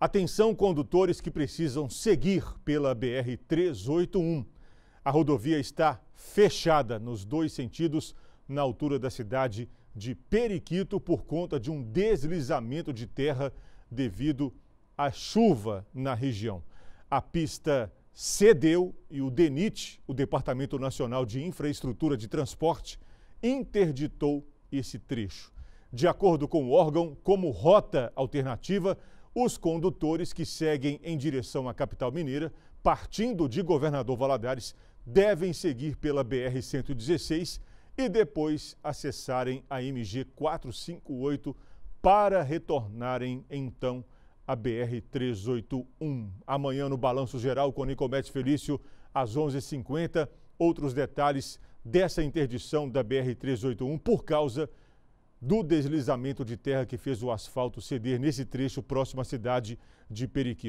Atenção condutores que precisam seguir pela BR 381. A rodovia está fechada nos dois sentidos na altura da cidade de Periquito por conta de um deslizamento de terra devido à chuva na região. A pista cedeu e o DENIT, o Departamento Nacional de Infraestrutura de Transporte, interditou esse trecho. De acordo com o órgão, como rota alternativa, os condutores que seguem em direção à capital mineira, partindo de Governador Valadares, devem seguir pela BR-116 e depois acessarem a MG 458 para retornarem então à BR 381. Amanhã no Balanço Geral com Nicomete Felício às 11h50, outros detalhes dessa interdição da BR 381 por causa do deslizamento de terra que fez o asfalto ceder nesse trecho próximo à cidade de Periquito.